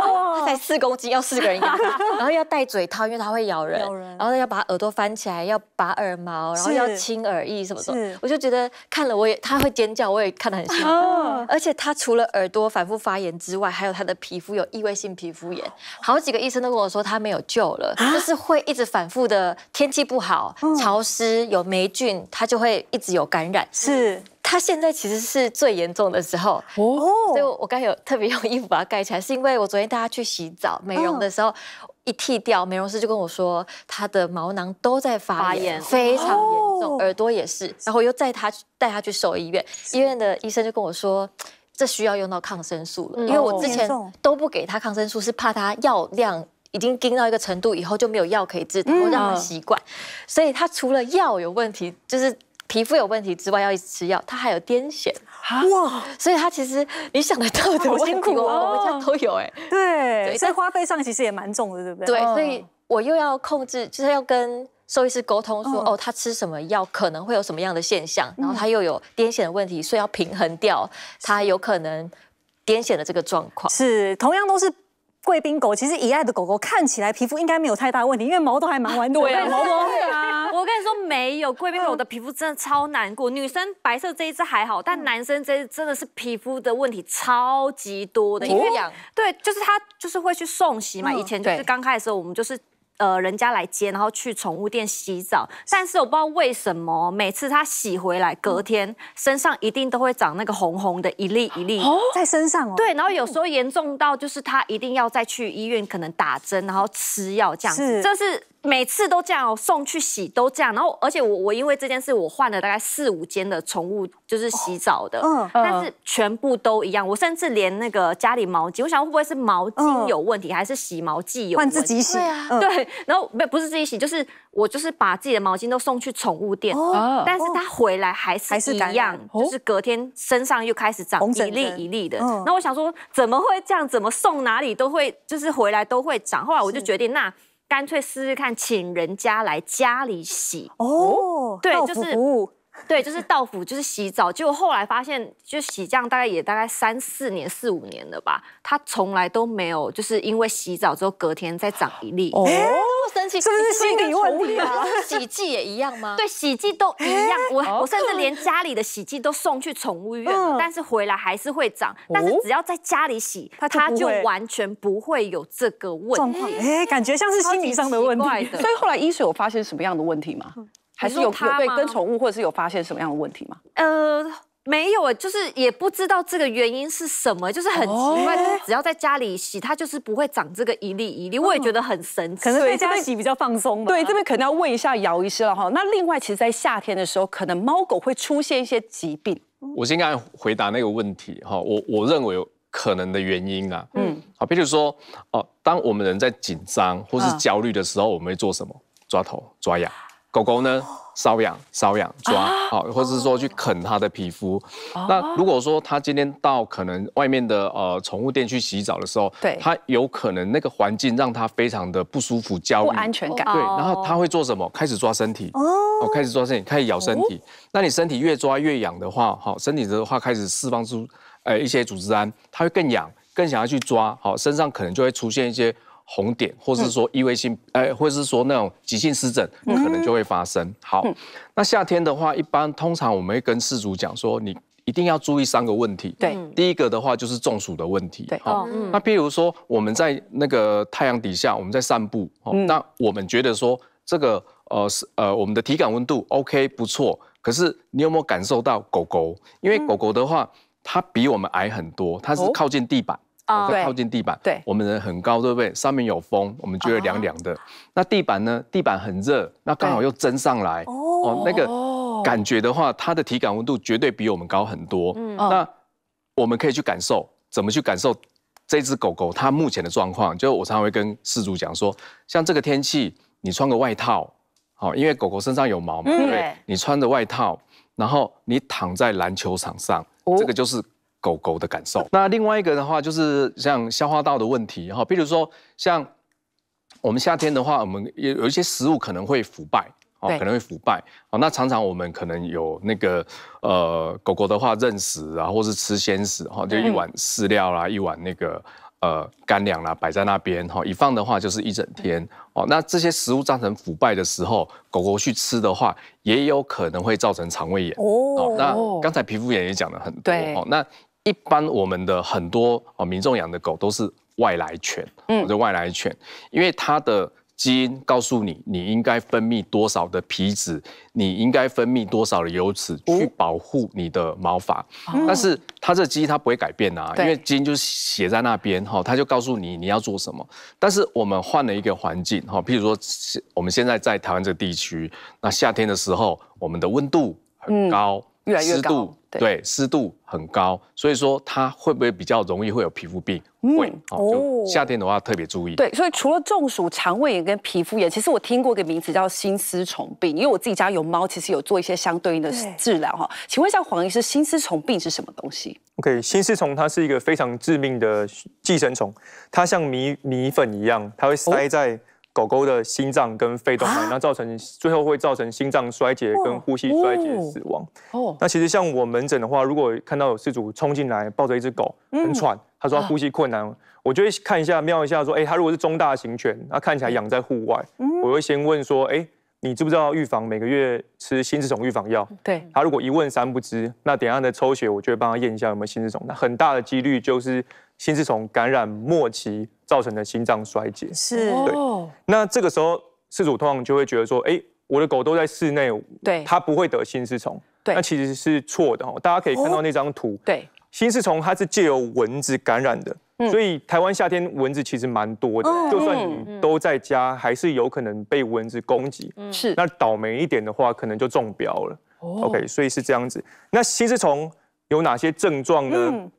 才四公斤，要四个人压。然后要戴嘴套，因为它会咬人。咬人。然后要把耳朵翻起来，要拔耳毛，然后要清耳翼什么什么。我就觉得看了我也，它会尖叫，我也看得很心疼。而且它除了耳朵反复发炎之外，还有它的皮肤有异位性皮肤炎。好几个医生都跟我说它没有救了，就是会一直反复的。天气不好，潮湿有霉菌，它就会一直有感染。是。它现在其实是最严重的时候，所以，我刚有特别用衣服把它盖起来，是因为我昨天带它去洗澡美容的时候，一剃掉，美容师就跟我说，他的毛囊都在发炎，非常严重，耳朵也是，然后又带他去带他去兽医院，医院的医生就跟我说，这需要用到抗生素了，因为我之前都不给他抗生素，是怕他药量已经盯到一个程度，以后就没有药可以治，让他习惯，所以他除了药有问题，就是。皮肤有问题之外，要一直吃药，他还有癫痫哇，所以他其实你想得到的，我辛苦哦，我们家 都有哎，对，在花费上其实也蛮重的，对不对？对，所以我又要控制，就是要跟兽医师沟通说，哦，他吃什么药可能会有什么样的现象，然后他又有癫痫的问题，所以要平衡掉他有可能癫痫的这个状况，是同样都是。贵宾狗其实以爱的狗狗看起来皮肤应该没有太大问题，因为毛都还蛮软的耶，毛毛 啊。我跟你说没有贵宾狗的皮肤真的超难过，女生白色这一只还好，但男生这真的是皮肤的问题超级多的，因为对，就是它就是会去送洗嘛，以前就是刚开始的时候我们就是。呃，人家来接，然后去宠物店洗澡，但是我不知道为什么，每次他洗回来，隔天身上一定都会长那个红红的，一粒一粒在身上哦。对，然后有时候严重到就是他一定要再去医院，可能打针，然后吃药这样子。这是。每次都这样，送去洗都这样，然后而且我我因为这件事我换了大概四五间的宠物就是洗澡的，嗯，但是全部都一样，我甚至连那个家里毛巾，我想会不会是毛巾有问题，还是洗毛剂有？换自己洗，对啊，对，然后不不是自己洗，就是我就是把自己的毛巾都送去宠物店，哦，但是他回来还是一样，就是隔天身上又开始长一粒一粒的，那我想说怎么会这样，怎么送哪里都会就是回来都会长，后来我就决定那。干脆试试看，请人家来家里洗哦，对，就是。对，就是倒府就是洗澡。结果后来发现，就洗这样大概也大概三四年、四五年了吧，他从来都没有，就是因为洗澡之后隔天再长一粒。哦，这神奇，是不是心理问题啊？洗剂也一样吗？对，洗剂都一样。我我甚至连家里的洗剂都送去宠物医院但是回来还是会长。但是只要在家里洗，它它就完全不会有这个问题。哎，感觉像是心理上的问题。所以后来医水有发现什么样的问题吗？还是有对跟宠物，或者是有发现什么样的问题吗？呃，没有啊，就是也不知道这个原因是什么，就是很奇怪。只要在家里洗，它就是不会长这个一粒一粒。我也觉得很神奇，可能在家里洗比较放松吧。对，这边可能要问一下姚医生了哈。那另外，其实在夏天的时候，可能猫狗会出现一些疾病。我先刚才回答那个问题哈，我我认为可能的原因啊，嗯，好，比如说哦，当我们人在紧张或是焦虑的时候，我们会做什么？抓头、抓痒。狗狗呢，瘙痒、瘙痒、抓，好，或者是说去啃它的皮肤。那如果说它今天到可能外面的呃宠物店去洗澡的时候，对，它有可能那个环境让它非常的不舒服、焦虑、不安全感。对，然后它会做什么？开始抓身体，哦，开始抓身体，开始咬身体。那你身体越抓越痒的话，好，身体的话开始释放出呃一些组织胺，它会更痒，更想要去抓，好，身上可能就会出现一些。红点，或是说异位性，哎，或是说那种急性湿疹，可能就会发生。好，那夏天的话，一般通常我们会跟事主讲说，你一定要注意三个问题。对，第一个的话就是中暑的问题。对，哦，那譬如说我们在那个太阳底下，我们在散步，那我们觉得说这个呃是呃我们的体感温度 OK 不错，可是你有没有感受到狗狗？因为狗狗的话，它比我们矮很多，它是靠近地板。哦，靠近地板，对，我们人很高，对不对？上面有风，我们觉得凉凉的。那地板呢？地板很热，那刚好又蒸上来。哦，那个感觉的话，它的体感温度绝对比我们高很多。嗯，那我们可以去感受，怎么去感受这只狗狗它目前的状况？就我常常会跟饲主讲说，像这个天气，你穿个外套，好，因为狗狗身上有毛嘛，对，你穿着外套，然后你躺在篮球场上，这个就是。狗狗的感受。那另外一个的话，就是像消化道的问题哈，比如说像我们夏天的话，我们有有一些食物可能会腐败哦，可能会腐败哦。那常常我们可能有那个呃，狗狗的话认食啊，或是吃鲜食哈，就一碗饲料啦，一碗那个呃干粮啦，摆在那边哈，一放的话就是一整天哦。那这些食物造成腐败的时候，狗狗去吃的话，也有可能会造成肠胃炎哦。那刚才皮肤炎也讲了很多，哦。那。一般我们的很多哦民众养的狗都是外来犬，嗯，就外来犬，因为它的基因告诉你你应该分泌多少的皮脂，你应该分泌多少的油脂去保护你的毛发，但是它这基因它不会改变啊，因为基因就是写在那边哈，它就告诉你你要做什么。但是我们换了一个环境哈，譬如说我们现在在台湾这地区，那夏天的时候我们的温度很高。越越度对湿度很高，所以说它会不会比较容易会有皮肤病？会哦，夏天的话特别注意。对，所以除了中暑、肠胃炎跟皮肤炎，其实我听过一个名词叫心丝虫病，因为我自己家有猫，其实有做一些相对应的治疗哈。请问一下黄医师，心丝虫病是什么东西？OK，心丝虫它是一个非常致命的寄生虫，它像米米粉一样，它会塞在。狗狗的心脏跟肺动脉，那造成最后会造成心脏衰竭跟呼吸衰竭死亡。哦，那其实像我门诊的话，如果看到有事主冲进来抱着一只狗，很喘，他说呼吸困难，我就会看一下瞄一下，说哎，他如果是中大型犬，他看起来养在户外，我会先问说，哎，你知不知道预防每个月吃心丝虫预防药？对，他如果一问三不知，那等下的抽血，我就会帮他验一下有没有心丝虫那很大的几率就是。心丝虫感染末期造成的心脏衰竭，是对。那这个时候饲主通常就会觉得说，哎，我的狗都在室内，对，它不会得心丝虫。对，那其实是错的哦。大家可以看到那张图，对，心丝虫它是借由蚊子感染的，所以台湾夏天蚊子其实蛮多的，就算你都在家，还是有可能被蚊子攻击。是，那倒霉一点的话，可能就中标了。OK，所以是这样子。那心丝虫有哪些症状呢？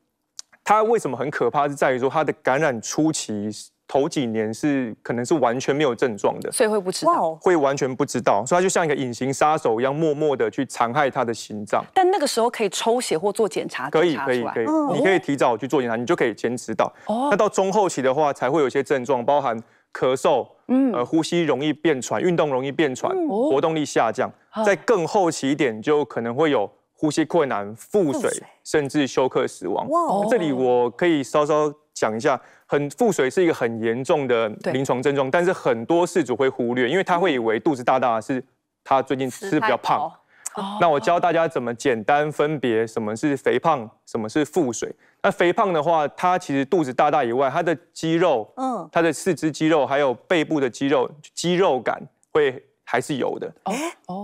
它为什么很可怕？是在于说它的感染初期头几年是可能是完全没有症状的，所以会不知道，会完全不知道，所以它就像一个隐形杀手一样，默默的去残害他的心脏。但那个时候可以抽血或做检查，可以可以可以，你可以提早去做检查，你就可以先知道。那到中后期的话，才会有一些症状，包含咳嗽，呃，呼吸容易变喘，运动容易变喘，活动力下降。在更后期一点，就可能会有。呼吸困难、腹水甚至休克死亡。这里我可以稍稍讲一下，很腹水是一个很严重的临床症状，但是很多事主会忽略，因为他会以为肚子大大是他最近吃比较胖。那我教大家怎么简单分别什么是肥胖，什么是腹水。那肥胖的话，它其实肚子大大以外，它的肌肉，嗯，它的四肢肌肉还有背部的肌肉，肌肉感会。还是有的，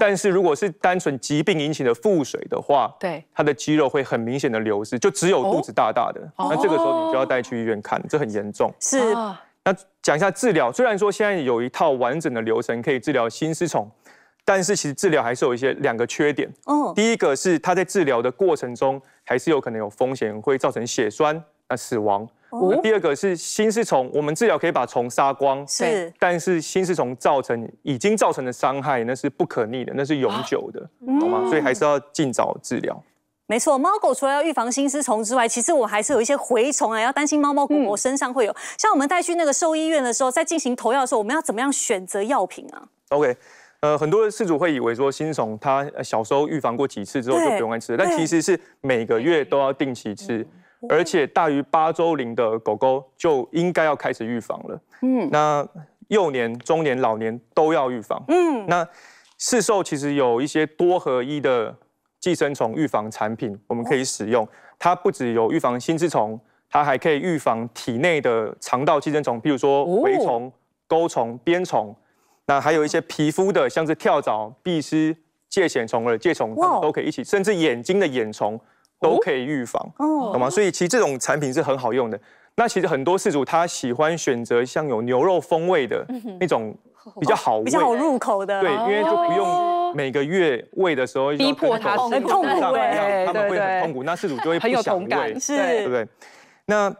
但是如果是单纯疾病引起的腹水的话，对，它的肌肉会很明显的流失，就只有肚子大大的。那这个时候你就要带去医院看，这很严重。是。那讲一下治疗，虽然说现在有一套完整的流程可以治疗心丝虫，但是其实治疗还是有一些两个缺点。嗯，第一个是它在治疗的过程中还是有可能有风险，会造成血栓，那死亡。第二个是心丝虫，我们治疗可以把虫杀光，是，但是心丝虫造成已经造成的伤害，那是不可逆的，那是永久的，好吗？所以还是要尽早治疗。没错，猫狗除了要预防心丝虫之外，其实我还是有一些蛔虫啊，要担心猫猫狗狗身上会有。像我们带去那个兽医院的时候，在进行投药的时候，我们要怎么样选择药品啊？OK，呃，很多饲主会以为说心虫它小时候预防过几次之后就不用再吃，但其实是每个月都要定期吃。而且大于八周龄的狗狗就应该要开始预防了。嗯，那幼年、中年、老年都要预防。嗯，那市售其实有一些多合一的寄生虫预防产品，我们可以使用。它不只有预防心丝虫，它还可以预防体内的肠道寄生虫，譬如说蛔虫、钩虫、鞭虫。那还有一些皮肤的，像是跳蚤、壁虱、疥藓虫、疥虫，它们都可以一起，甚至眼睛的眼虫。都可以预防，懂吗？所以其实这种产品是很好用的。那其实很多事主他喜欢选择像有牛肉风味的那种比较好、比较好入口的，对，因为就不用每个月喂的时候逼迫他很痛这对他们会很痛苦。那事主就会不想喂，是，对不对？那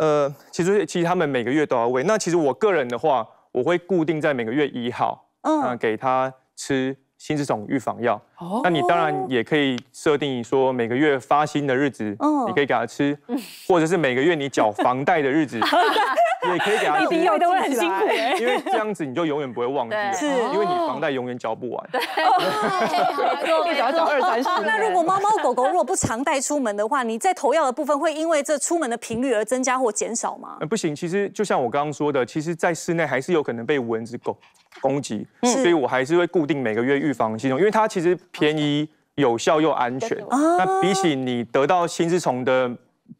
呃，其实其实他们每个月都要喂。那其实我个人的话，我会固定在每个月一号，嗯，给他吃。新这种预防药，那你当然也可以设定说每个月发薪的日子，你可以给他吃，或者是每个月你缴房贷的日子，也可以给他。一都会很辛苦，因为这样子你就永远不会忘记。是，因为你房贷永远交不完。对，二三十。那 如果猫猫狗狗如果不常带出门的话，你在投药的部分会因为这出门的频率而增加或减少吗？不行，其实就像我刚刚说的，其实，在室内还是有可能被蚊子、狗。攻击，所以我还是会固定每个月预防系统，因为它其实便宜、有效又安全。那比起你得到心丝虫的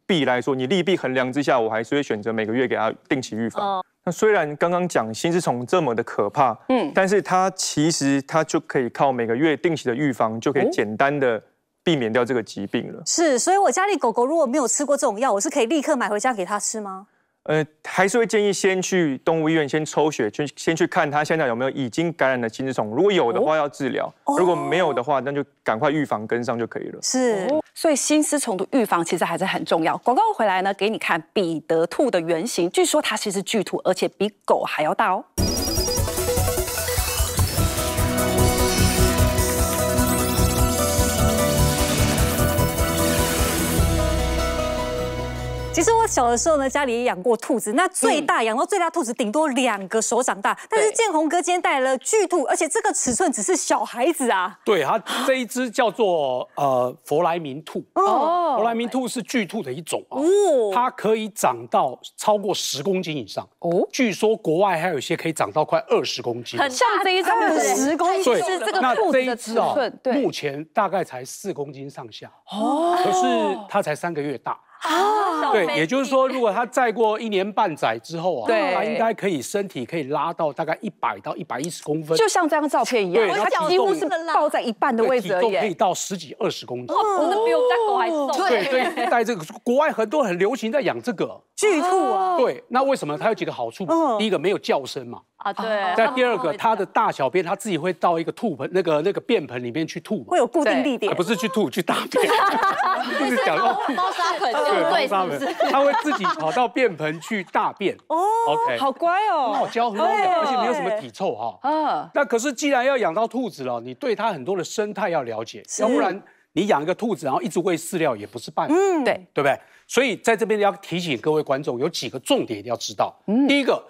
弊来说，你利弊衡量之下，我还是会选择每个月给它定期预防。那虽然刚刚讲心丝虫这么的可怕，嗯，但是它其实它就可以靠每个月定期的预防，就可以简单的避免掉这个疾病了。是，所以我家里狗狗如果没有吃过这种药，我是可以立刻买回家给它吃吗？呃，还是会建议先去动物医院，先抽血去，先去看它现在有没有已经感染了金丝虫。如果有的话，要治疗；如果没有的话，那就赶快预防跟上就可以了。是，所以心丝虫的预防其实还是很重要。广告回来呢，给你看彼得兔的原型，据说它其实巨兔，而且比狗还要大哦。其实我小的时候呢，家里也养过兔子。那最大养到最大兔子，顶多两个手掌大。但是建宏哥今天带来了巨兔，而且这个尺寸只是小孩子啊。对，它这一只叫做呃佛莱明兔。哦，佛莱明兔是巨兔的一种啊。哦，它可以长到超过十公斤以上。哦，据说国外还有一些可以长到快二十公斤。很像这一只十公斤，对。那这一只啊，目前大概才四公斤上下。哦，可是它才三个月大。啊，对，也就是说，如果他再过一年半载之后啊，他应该可以身体可以拉到大概一百到一百一十公分，就像这张照片一样，他几乎是到在一半的位置而已，可以到十几二十公斤，哦，比我还重，对，所以带这个国外很多很流行在养这个巨兔啊，对，那为什么它有几个好处？第一个没有叫声嘛，啊对，在第二个它的大小便，它自己会到一个兔盆那个那个便盆里面去吐，会有固定地点，不是去吐去大便，就是讲猫砂盆。对，对，它他会自己跑到便盆去大便。哦，好乖哦，好娇而且没有什么体臭哈。啊，那可是既然要养到兔子了，你对它很多的生态要了解，要不然你养一个兔子，然后一直喂饲料也不是办法。嗯，对，对不对？所以在这边要提醒各位观众，有几个重点一定要知道。嗯，第一个，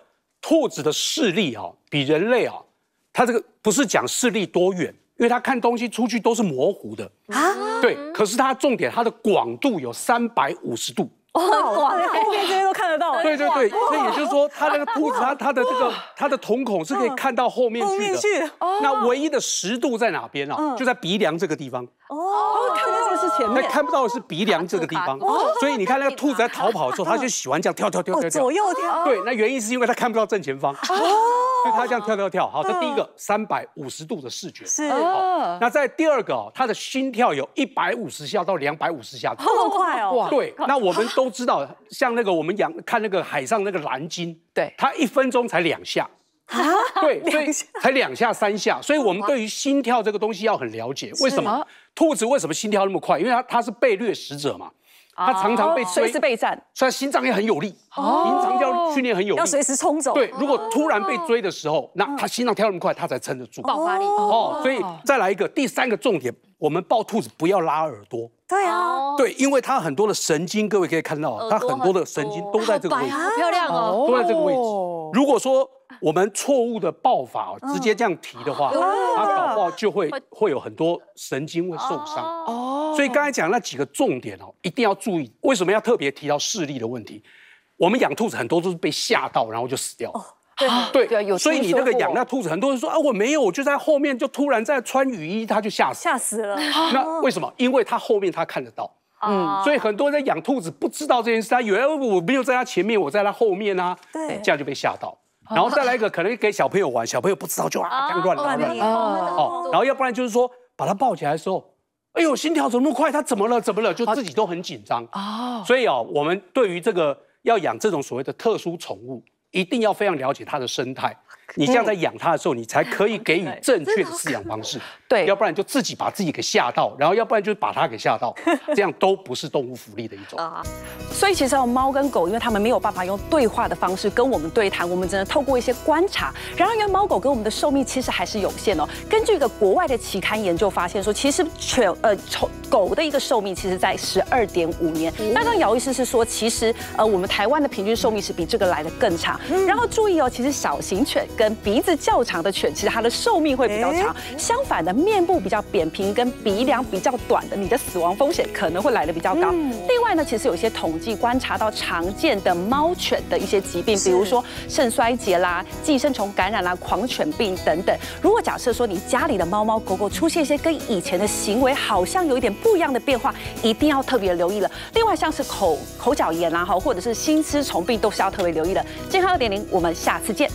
兔子的视力哦，比人类啊，它这个不是讲视力多远。因为它看东西出去都是模糊的啊，对，可是它的重点，它的广度有三百五十度，哇，后面这些都看得到，对对对，所以也就是说，它个兔子，它它的这个它的瞳孔是可以看到后面去的，那唯一的十度在哪边啊？就在鼻梁这个地方，哦，看不到的是前面，那看不到的是鼻梁这个地方，所以你看那个兔子在逃跑的时候，它就喜欢这样跳跳跳跳，左右跳，对，那原因是因为它看不到正前方。哦。所以他这样跳跳跳，好，这第一个三百五十度的视觉是。那在第二个，他的心跳有一百五十下到两百五十下，好快哦。哇，对，那我们都知道，像那个我们养看那个海上那个蓝鲸，对，它一分钟才两下，啊，对，所以才两下三下，所以我们对于心跳这个东西要很了解。为什么兔子为什么心跳那么快？因为它它是被掠食者嘛。他常常被追，随时备战，所以心脏也很有力。哦，常脏要训练很有力，要随时冲走。对，如果突然被追的时候，那他心脏跳那么快，他才撑得住。爆发力哦，所以再来一个第三个重点，我们抱兔子不要拉耳朵。对啊，对，因为它很多的神经，各位可以看到，它很多的神经都在这个位置，好漂亮哦，都在这个位置。如果说。我们错误的抱法，直接这样提的话，它搞不好就会会有很多神经会受伤哦。所以刚才讲那几个重点哦，一定要注意。为什么要特别提到视力的问题？我们养兔子很多都是被吓到，然后就死掉了。对对，所以你那个养那兔子，很多人说啊，我没有，我就在后面，就突然在穿雨衣，他就吓死，吓死了。那为什么？因为他后面他看得到。嗯，所以很多人在养兔子不知道这件事，他以为我没有在他前面，我在他后面啊，对，这样就被吓到。然后再来一个，可能给小朋友玩，小朋友不知道就啊这样乱乱乱哦。然后要不然就是说，把他抱起来的时候，哎呦，心跳怎么那么快？他怎么了？怎么了？就自己都很紧张哦。所以啊，我们对于这个要养这种所谓的特殊宠物，一定要非常了解它的生态。你这样在养它的时候，你才可以给予正确的饲养方式。对，要不然就自己把自己给吓到，然后要不然就把它给吓到，这样都不是动物福利的一种。所以其实猫跟狗，因为它们没有办法用对话的方式跟我们对谈，我们只能透过一些观察。然而，因为猫狗跟我们的寿命其实还是有限哦。根据一个国外的期刊研究发现，说其实犬呃宠狗的一个寿命其实在十二点五年，刚刚姚医师是说，其实呃我们台湾的平均寿命是比这个来的更长。然后注意哦，其实小型犬跟鼻子较长的犬，其实它的寿命会比较长。相反的，面部比较扁平跟鼻梁比较短的，你的死亡风险可能会来的比较高。另外呢，其实有一些统计观察到常见的猫犬的一些疾病，比如说肾衰竭啦、寄生虫感染啦、狂犬病等等。如果假设说你家里的猫猫狗狗出现一些跟以前的行为好像有一点。不一样的变化一定要特别留意了。另外，像是口口角炎啦，哈，或者是心丝虫病，都是要特别留意的。健康二点零，我们下次见，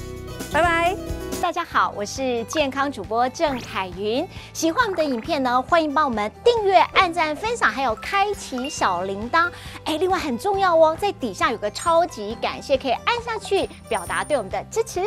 拜拜。大家好，我是健康主播郑凯云。喜欢我们的影片呢，欢迎帮我们订阅、按赞、分享，还有开启小铃铛。哎，另外很重要哦，在底下有个超级感谢，可以按下去表达对我们的支持。